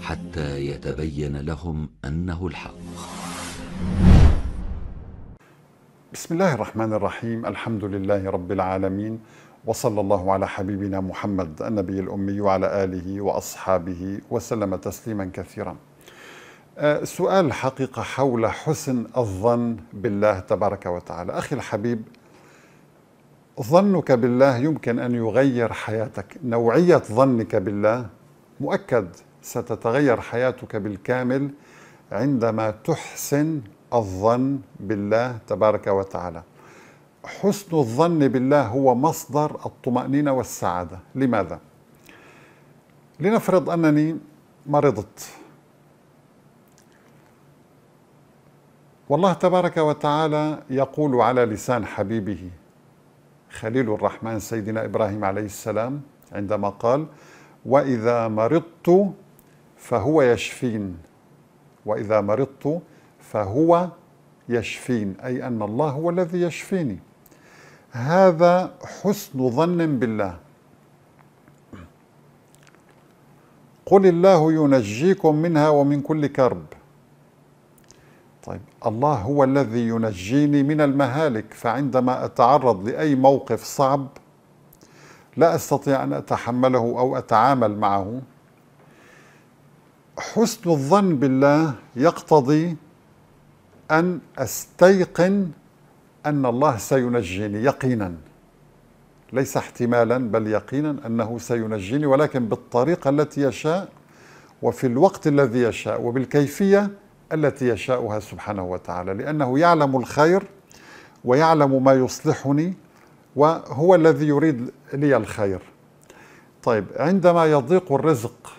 حتى يتبين لهم انه الحق. بسم الله الرحمن الرحيم، الحمد لله رب العالمين وصلى الله على حبيبنا محمد النبي الامي وعلى اله واصحابه وسلم تسليما كثيرا. آه، سؤال الحقيقه حول حسن الظن بالله تبارك وتعالى، اخي الحبيب ظنك بالله يمكن ان يغير حياتك، نوعيه ظنك بالله مؤكد ستتغير حياتك بالكامل عندما تحسن الظن بالله تبارك وتعالى حسن الظن بالله هو مصدر الطمأنينة والسعادة لماذا؟ لنفرض أنني مرضت والله تبارك وتعالى يقول على لسان حبيبه خليل الرحمن سيدنا إبراهيم عليه السلام عندما قال وإذا مرضت فهو يشفين وإذا مرضت فهو يشفين أي أن الله هو الذي يشفيني هذا حسن ظن بالله قل الله ينجيكم منها ومن كل كرب طيب الله هو الذي ينجيني من المهالك فعندما أتعرض لأي موقف صعب لا أستطيع أن أتحمله أو أتعامل معه حسن الظن بالله يقتضي أن أستيقن أن الله سينجيني يقينا ليس احتمالا بل يقينا أنه سينجيني ولكن بالطريقة التي يشاء وفي الوقت الذي يشاء وبالكيفية التي يشاؤها سبحانه وتعالى لأنه يعلم الخير ويعلم ما يصلحني وهو الذي يريد لي الخير طيب عندما يضيق الرزق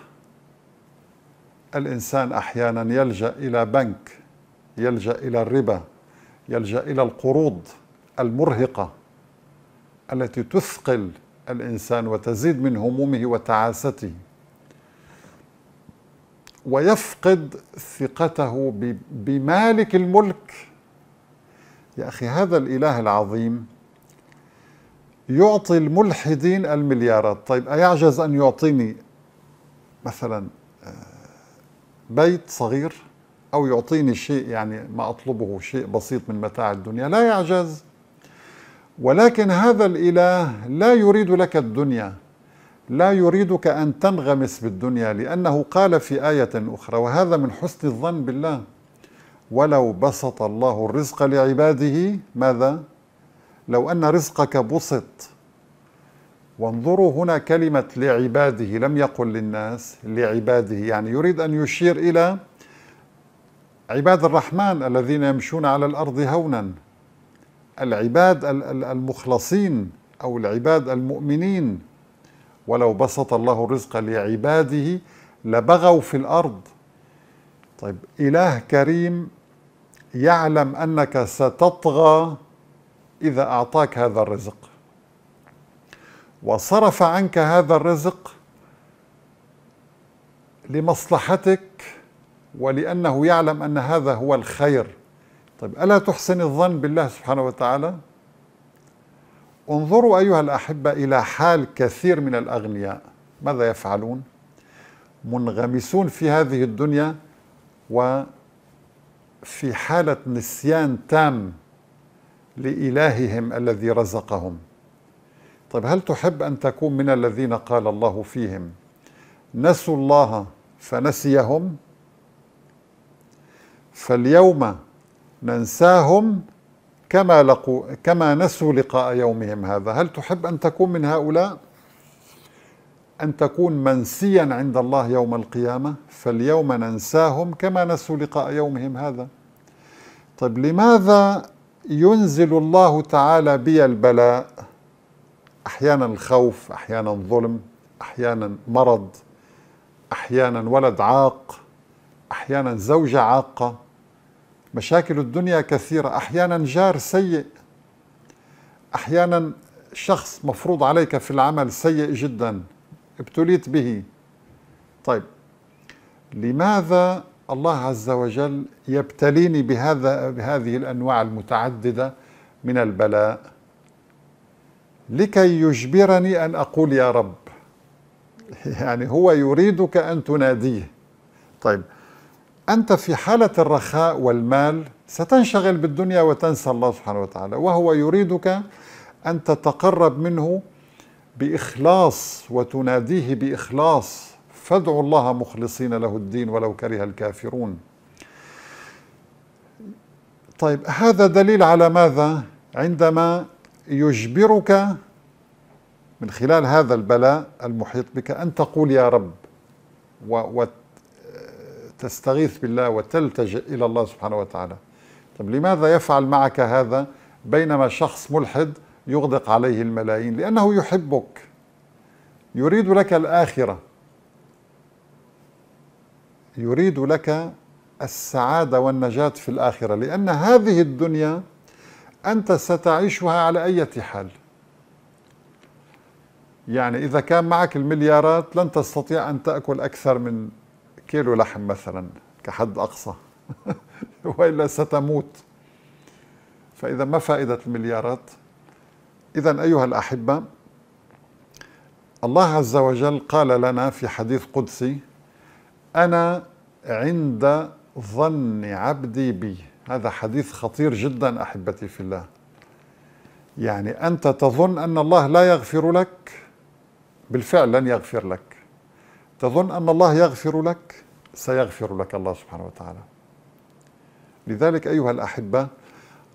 الإنسان أحيانا يلجأ إلى بنك يلجأ إلى الربا يلجأ إلى القروض المرهقة التي تثقل الإنسان وتزيد من همومه وتعاسته ويفقد ثقته بمالك الملك يا أخي هذا الإله العظيم يعطي الملحدين المليارات طيب أيعجز أن يعطيني مثلا آه، بيت صغير أو يعطيني شيء يعني ما أطلبه شيء بسيط من متاع الدنيا لا يعجز ولكن هذا الإله لا يريد لك الدنيا لا يريدك أن تنغمس بالدنيا لأنه قال في آية أخرى وهذا من حسن الظن بالله ولو بسط الله الرزق لعباده ماذا؟ لو أن رزقك بسط وانظروا هنا كلمة لعباده لم يقل للناس لعباده يعني يريد أن يشير إلى عباد الرحمن الذين يمشون على الأرض هونا العباد المخلصين أو العباد المؤمنين ولو بسط الله الرزق لعباده لبغوا في الأرض طيب إله كريم يعلم أنك ستطغى إذا أعطاك هذا الرزق وصرف عنك هذا الرزق لمصلحتك ولأنه يعلم أن هذا هو الخير طيب ألا تحسن الظن بالله سبحانه وتعالى؟ انظروا أيها الأحبة إلى حال كثير من الأغنياء ماذا يفعلون؟ منغمسون في هذه الدنيا وفي حالة نسيان تام لإلههم الذي رزقهم طيب هل تحب أن تكون من الذين قال الله فيهم نسوا الله فنسيهم فاليوم ننساهم كما لقوا كما نسوا لقاء يومهم هذا هل تحب أن تكون من هؤلاء أن تكون منسيا عند الله يوم القيامة فاليوم ننساهم كما نسوا لقاء يومهم هذا طيب لماذا ينزل الله تعالى بي البلاء احيانا الخوف احيانا ظلم احيانا مرض احيانا ولد عاق احيانا زوجه عاقه مشاكل الدنيا كثيره احيانا جار سيء احيانا شخص مفروض عليك في العمل سيء جدا ابتليت به طيب لماذا الله عز وجل يبتليني بهذا بهذه الانواع المتعدده من البلاء لكي يجبرني أن أقول يا رب يعني هو يريدك أن تناديه طيب أنت في حالة الرخاء والمال ستنشغل بالدنيا وتنسى الله سبحانه وتعالى وهو يريدك أن تتقرب منه بإخلاص وتناديه بإخلاص فادعوا الله مخلصين له الدين ولو كره الكافرون طيب هذا دليل على ماذا عندما يجبرك من خلال هذا البلاء المحيط بك أن تقول يا رب وتستغيث بالله وتلتجئ إلى الله سبحانه وتعالى طب لماذا يفعل معك هذا بينما شخص ملحد يغدق عليه الملايين لأنه يحبك يريد لك الآخرة يريد لك السعادة والنجاة في الآخرة لأن هذه الدنيا أنت ستعيشها على أي حال يعني إذا كان معك المليارات لن تستطيع أن تأكل أكثر من كيلو لحم مثلا كحد أقصى وإلا ستموت فإذا ما فائدة المليارات إذا أيها الأحبة الله عز وجل قال لنا في حديث قدسي أنا عند ظن عبدي بي هذا حديث خطير جدا احبتي في الله يعني انت تظن ان الله لا يغفر لك بالفعل لن يغفر لك تظن ان الله يغفر لك سيغفر لك الله سبحانه وتعالى لذلك ايها الاحبه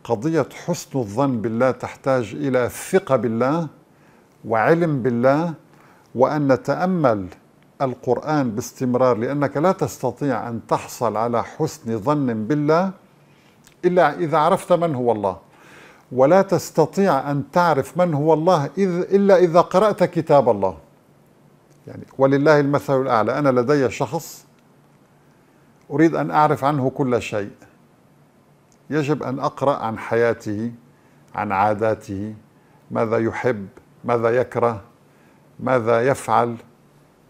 قضيه حسن الظن بالله تحتاج الى ثقه بالله وعلم بالله وان نتامل القرآن باستمرار لأنك لا تستطيع أن تحصل على حسن ظن بالله إلا إذا عرفت من هو الله ولا تستطيع أن تعرف من هو الله إذ إلا إذا قرأت كتاب الله يعني ولله المثل الأعلى أنا لدي شخص أريد أن أعرف عنه كل شيء يجب أن أقرأ عن حياته عن عاداته ماذا يحب ماذا يكره ماذا يفعل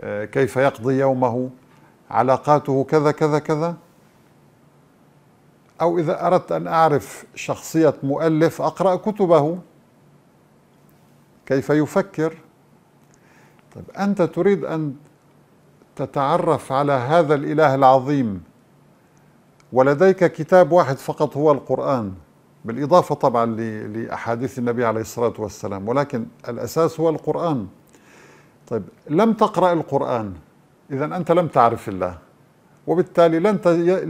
آه، كيف يقضي يومه علاقاته كذا كذا كذا أو إذا أردت أن أعرف شخصية مؤلف أقرأ كتبه كيف يفكر طيب أنت تريد أن تتعرف على هذا الإله العظيم ولديك كتاب واحد فقط هو القرآن بالإضافة طبعا لأحاديث النبي عليه الصلاة والسلام ولكن الأساس هو القرآن طيب لم تقرأ القرآن إذا أنت لم تعرف الله وبالتالي لن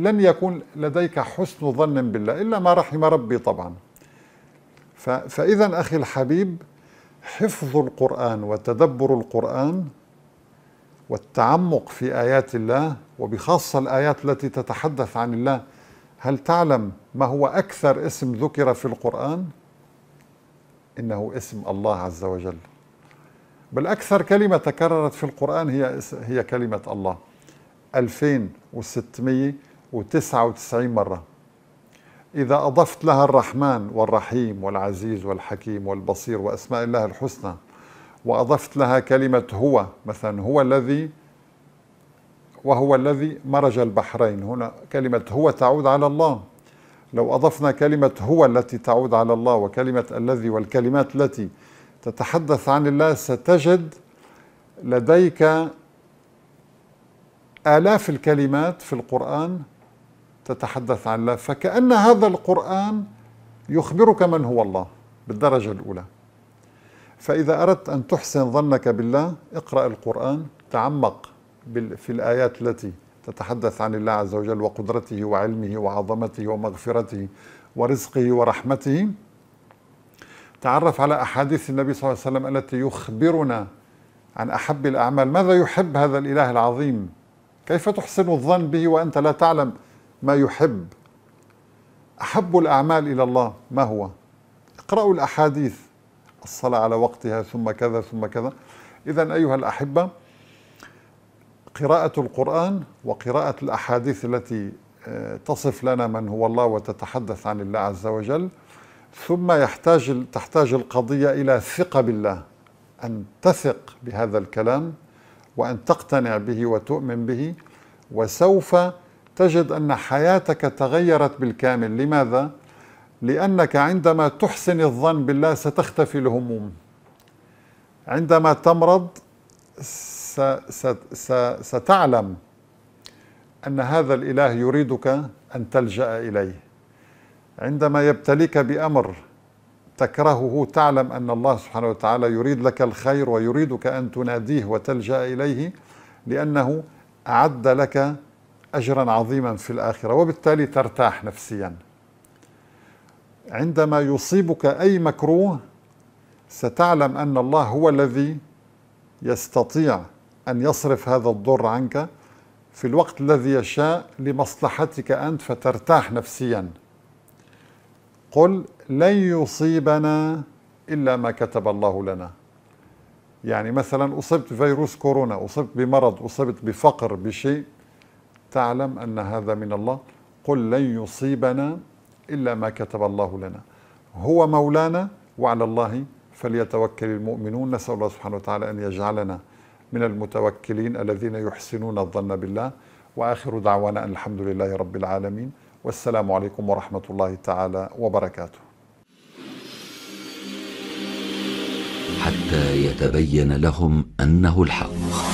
لن يكون لديك حسن ظن بالله الا ما رحم ربي طبعا فاذا اخي الحبيب حفظ القران وتدبر القران والتعمق في ايات الله وبخاصه الايات التي تتحدث عن الله هل تعلم ما هو اكثر اسم ذكر في القران انه اسم الله عز وجل بل اكثر كلمه تكررت في القران هي هي كلمه الله 2699 مرة إذا أضفت لها الرحمن والرحيم والعزيز والحكيم والبصير وأسماء الله الحسنى وأضفت لها كلمة هو مثلا هو الذي وهو الذي مرج البحرين هنا كلمة هو تعود على الله لو أضفنا كلمة هو التي تعود على الله وكلمة الذي والكلمات التي تتحدث عن الله ستجد لديك آلاف الكلمات في القرآن تتحدث عن الله فكأن هذا القرآن يخبرك من هو الله بالدرجة الأولى فإذا أردت أن تحسن ظنك بالله اقرأ القرآن تعمق في الآيات التي تتحدث عن الله عز وجل وقدرته وعلمه وعظمته ومغفرته ورزقه ورحمته تعرف على أحاديث النبي صلى الله عليه وسلم التي يخبرنا عن أحب الأعمال ماذا يحب هذا الإله العظيم كيف تحسن الظن به وأنت لا تعلم ما يحب أحب الأعمال إلى الله ما هو اقرأوا الأحاديث الصلاة على وقتها ثم كذا ثم كذا إذا أيها الأحبة قراءة القرآن وقراءة الأحاديث التي آه، تصف لنا من هو الله وتتحدث عن الله عز وجل ثم يحتاج تحتاج القضية إلى ثقة بالله أن تثق بهذا الكلام وأن تقتنع به وتؤمن به وسوف تجد أن حياتك تغيرت بالكامل لماذا؟ لأنك عندما تحسن الظن بالله ستختفي الهموم عندما تمرض ستعلم أن هذا الإله يريدك أن تلجأ إليه عندما يبتليك بأمر تكرهه تعلم أن الله سبحانه وتعالى يريد لك الخير ويريدك أن تناديه وتلجأ إليه لأنه أعد لك أجرا عظيما في الآخرة وبالتالي ترتاح نفسيا عندما يصيبك أي مكروه ستعلم أن الله هو الذي يستطيع أن يصرف هذا الضر عنك في الوقت الذي يشاء لمصلحتك أنت فترتاح نفسياً قل لن يصيبنا إلا ما كتب الله لنا يعني مثلا أصبت بفيروس كورونا أصبت بمرض أصبت بفقر بشيء تعلم أن هذا من الله قل لن يصيبنا إلا ما كتب الله لنا هو مولانا وعلى الله فليتوكل المؤمنون نسأل الله سبحانه وتعالى أن يجعلنا من المتوكلين الذين يحسنون الظن بالله وآخر دعوانا ان الحمد لله رب العالمين والسلام عليكم ورحمة الله تعالى وبركاته حتى يتبين لهم أنه الحق